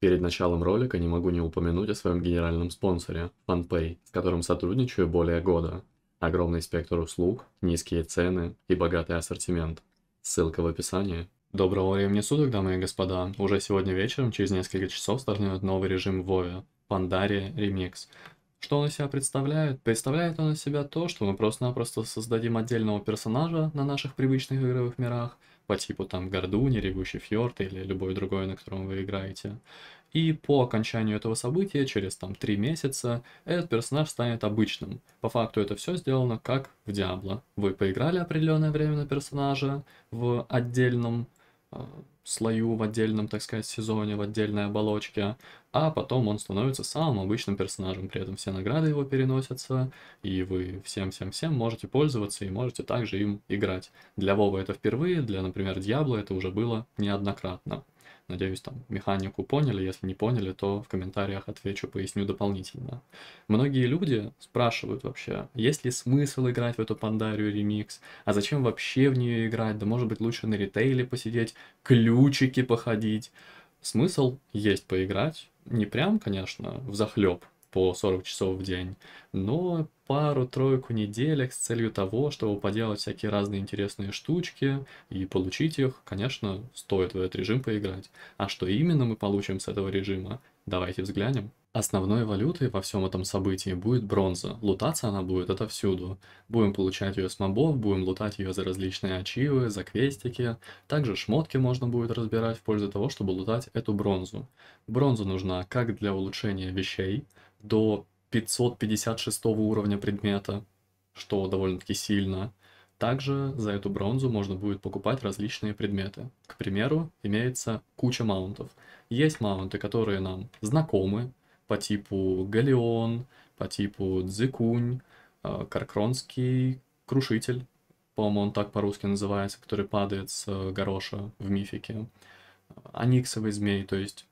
Перед началом ролика не могу не упомянуть о своем генеральном спонсоре, FunPay, с которым сотрудничаю более года. Огромный спектр услуг, низкие цены и богатый ассортимент. Ссылка в описании. Доброго времени суток, дамы и господа. Уже сегодня вечером, через несколько часов, стартует новый режим Вове. Pandaria Remix. Что он из себя представляет? Представляет он из себя то, что мы просто-напросто создадим отдельного персонажа на наших привычных игровых мирах – по типу там Гордуни, Ревущий Фьорд или любой другой, на котором вы играете. И по окончанию этого события, через там 3 месяца, этот персонаж станет обычным. По факту это все сделано как в Диабло. Вы поиграли определенное время на персонажа в отдельном Э, слою в отдельном, так сказать, сезоне, в отдельной оболочке, а потом он становится самым обычным персонажем, при этом все награды его переносятся, и вы всем-всем-всем можете пользоваться и можете также им играть. Для Вова это впервые, для, например, Диабло это уже было неоднократно. Надеюсь, там механику поняли. Если не поняли, то в комментариях отвечу, поясню дополнительно. Многие люди спрашивают вообще, есть ли смысл играть в эту Пандарию ремикс, а зачем вообще в нее играть, да может быть лучше на ритейле посидеть, ключики походить. Смысл есть поиграть, не прям, конечно, в захлеб, по 40 часов в день, но пару-тройку неделек с целью того, чтобы поделать всякие разные интересные штучки и получить их, конечно, стоит в этот режим поиграть. А что именно мы получим с этого режима, давайте взглянем. Основной валютой во всем этом событии будет бронза. Лутаться она будет отовсюду. Будем получать ее с мобов, будем лутать ее за различные ачивы, за квестики. Также шмотки можно будет разбирать в пользу того, чтобы лутать эту бронзу. Бронза нужна как для улучшения вещей, до 556 уровня предмета, что довольно-таки сильно. Также за эту бронзу можно будет покупать различные предметы. К примеру, имеется куча маунтов. Есть маунты, которые нам знакомы, по типу Галеон, по типу Дзикунь, э, Каркронский Крушитель, по-моему, он так по-русски называется, который падает с э, гороша в мифике, Аниксовый змей, то есть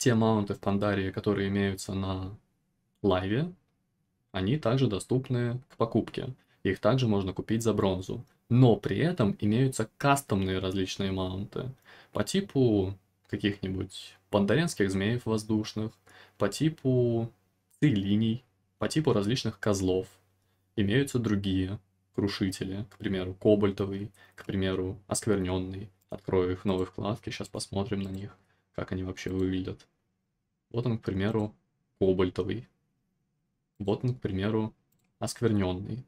те маунты в Пандарии, которые имеются на лайве, они также доступны в покупке. Их также можно купить за бронзу. Но при этом имеются кастомные различные маунты по типу каких-нибудь пандаренских змеев воздушных, по типу цилиний, по типу различных козлов. Имеются другие крушители, к примеру, кобальтовый, к примеру, оскверненный. Открою их новые вкладки, сейчас посмотрим на них, как они вообще выглядят. Вот он, к примеру, кобальтовый. Вот он, к примеру, оскверненный.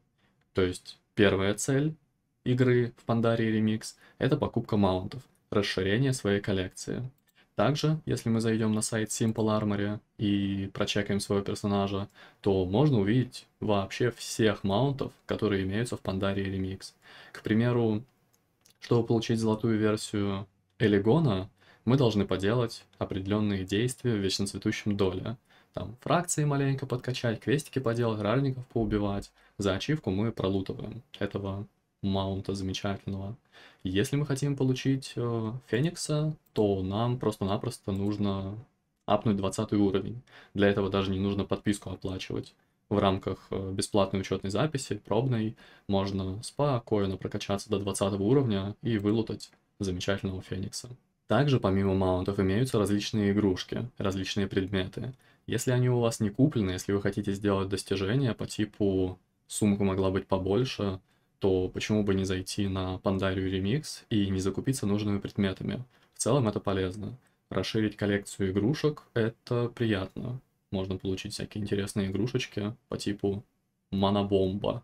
То есть первая цель игры в Пандарии Remix – это покупка маунтов, расширение своей коллекции. Также, если мы зайдем на сайт Simple Armory и прочекаем своего персонажа, то можно увидеть вообще всех маунтов, которые имеются в Пандарии Remix. К примеру, чтобы получить золотую версию Элегона, мы должны поделать определенные действия в вечно цветущем доле. Там фракции маленько подкачать, квестики поделать, рарников поубивать. За ачивку мы пролутываем этого маунта замечательного. Если мы хотим получить э, Феникса, то нам просто-напросто нужно апнуть 20 уровень. Для этого даже не нужно подписку оплачивать. В рамках э, бесплатной учетной записи, пробной, можно спокойно прокачаться до 20 уровня и вылутать замечательного Феникса. Также помимо маунтов имеются различные игрушки, различные предметы. Если они у вас не куплены, если вы хотите сделать достижение по типу сумка могла быть побольше, то почему бы не зайти на Pandario Remix и не закупиться нужными предметами. В целом это полезно. Расширить коллекцию игрушек — это приятно. Можно получить всякие интересные игрушечки по типу монобомба,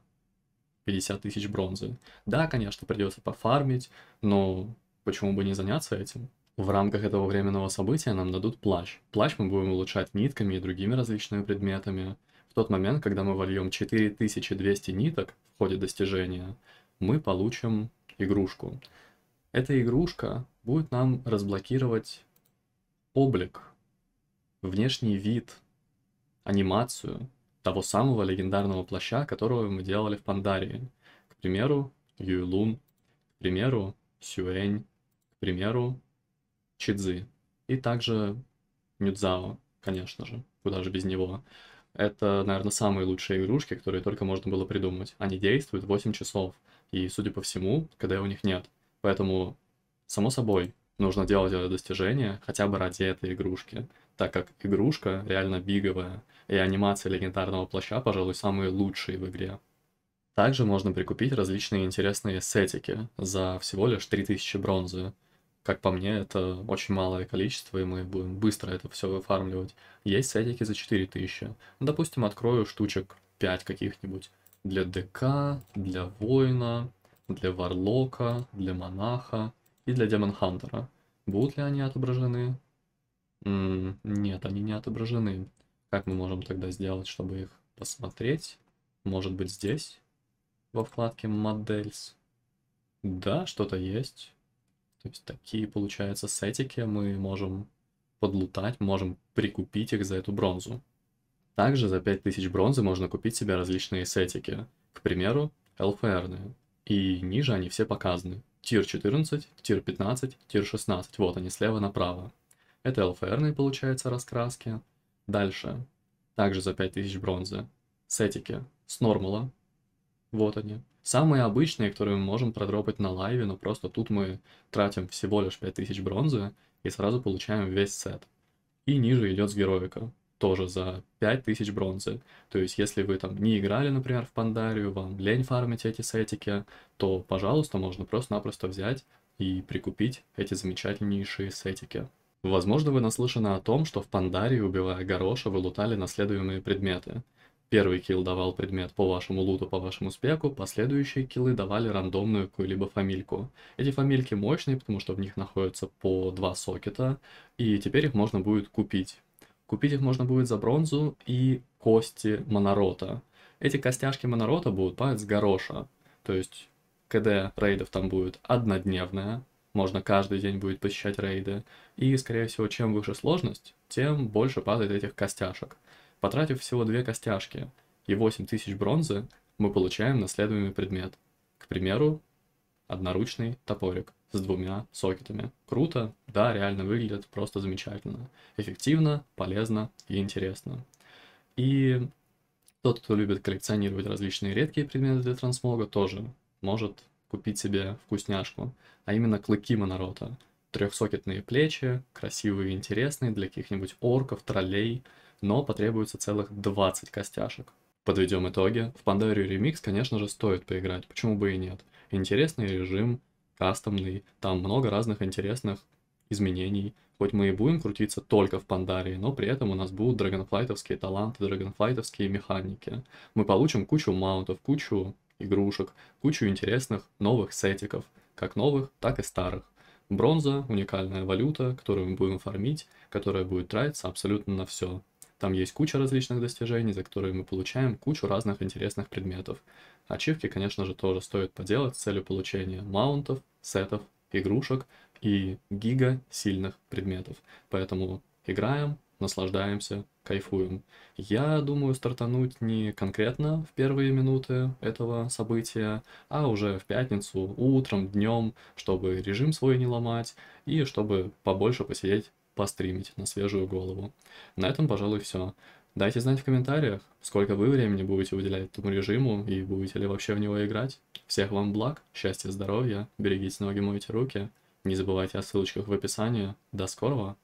50 тысяч бронзы. Да, конечно, придется пофармить, но почему бы не заняться этим? В рамках этого временного события нам дадут плащ. Плащ мы будем улучшать нитками и другими различными предметами. В тот момент, когда мы вольем 4200 ниток в ходе достижения, мы получим игрушку. Эта игрушка будет нам разблокировать облик, внешний вид, анимацию того самого легендарного плаща, которого мы делали в Пандарии. К примеру, Юйлун, к примеру, Сюэнь, к примеру, Чидзи. И также Нюдзао, конечно же, куда же без него. Это, наверное, самые лучшие игрушки, которые только можно было придумать. Они действуют 8 часов, и, судя по всему, КД у них нет. Поэтому, само собой, нужно делать это достижение хотя бы ради этой игрушки, так как игрушка реально биговая, и анимация легендарного плаща, пожалуй, самые лучшие в игре. Также можно прикупить различные интересные сетики за всего лишь 3000 бронзы, как по мне, это очень малое количество, и мы будем быстро это все выфармливать. Есть сетики за 4000. Ну, допустим, открою штучек 5 каких-нибудь. Для ДК, для воина, для варлока, для монаха и для демонхантера. Будут ли они отображены? М -м нет, они не отображены. Как мы можем тогда сделать, чтобы их посмотреть? Может быть здесь, во вкладке Models? Да, что-то есть. То есть такие, получается, сетики мы можем подлутать, можем прикупить их за эту бронзу. Также за 5000 бронзы можно купить себе различные сетики, к примеру, ЛФРные. И ниже они все показаны. Тир 14, тир 15, тир 16, вот они слева направо. Это ЛФРные, получается, раскраски. Дальше, также за 5000 бронзы, сетики с нормала, вот они. Самые обычные, которые мы можем продропать на лайве, но просто тут мы тратим всего лишь 5000 бронзы и сразу получаем весь сет. И ниже идет с героика, тоже за 5000 бронзы. То есть, если вы там не играли, например, в Пандарию, вам лень фармить эти сетики, то, пожалуйста, можно просто-напросто взять и прикупить эти замечательнейшие сетики. Возможно, вы наслышаны о том, что в Пандарии, убивая Гороша, вы лутали наследуемые предметы – Первый килл давал предмет по вашему луту, по вашему спеку, последующие киллы давали рандомную какую-либо фамильку. Эти фамильки мощные, потому что в них находятся по два сокета, и теперь их можно будет купить. Купить их можно будет за бронзу и кости монорота. Эти костяшки монорота будут падать с гороша, то есть КД рейдов там будет однодневная, можно каждый день будет посещать рейды, и, скорее всего, чем выше сложность, тем больше падает этих костяшек. Потратив всего две костяшки и 8000 бронзы, мы получаем наследуемый предмет. К примеру, одноручный топорик с двумя сокетами. Круто, да, реально выглядит просто замечательно. Эффективно, полезно и интересно. И тот, кто любит коллекционировать различные редкие предметы для трансмога, тоже может купить себе вкусняшку, а именно клыки Монорота. Трехсокетные плечи, красивые и интересные для каких-нибудь орков, троллей – но потребуется целых 20 костяшек. Подведем итоги. В Pandario Remix, конечно же, стоит поиграть, почему бы и нет. Интересный режим, кастомный, там много разных интересных изменений. Хоть мы и будем крутиться только в Пандарии, но при этом у нас будут драгонфлайтовские таланты, драгонфлайтовские механики. Мы получим кучу маунтов, кучу игрушек, кучу интересных новых сетиков, как новых, так и старых. Бронза – уникальная валюта, которую мы будем фармить, которая будет тратиться абсолютно на все. Там есть куча различных достижений, за которые мы получаем кучу разных интересных предметов. Ачивки, конечно же, тоже стоит поделать с целью получения маунтов, сетов, игрушек и гига сильных предметов. Поэтому играем, наслаждаемся, кайфуем. Я думаю стартануть не конкретно в первые минуты этого события, а уже в пятницу, утром, днем, чтобы режим свой не ломать и чтобы побольше посидеть постримить на свежую голову. На этом, пожалуй, все. Дайте знать в комментариях, сколько вы времени будете уделять этому режиму и будете ли вообще в него играть. Всех вам благ, счастья, здоровья, берегите ноги, мойте руки. Не забывайте о ссылочках в описании. До скорого!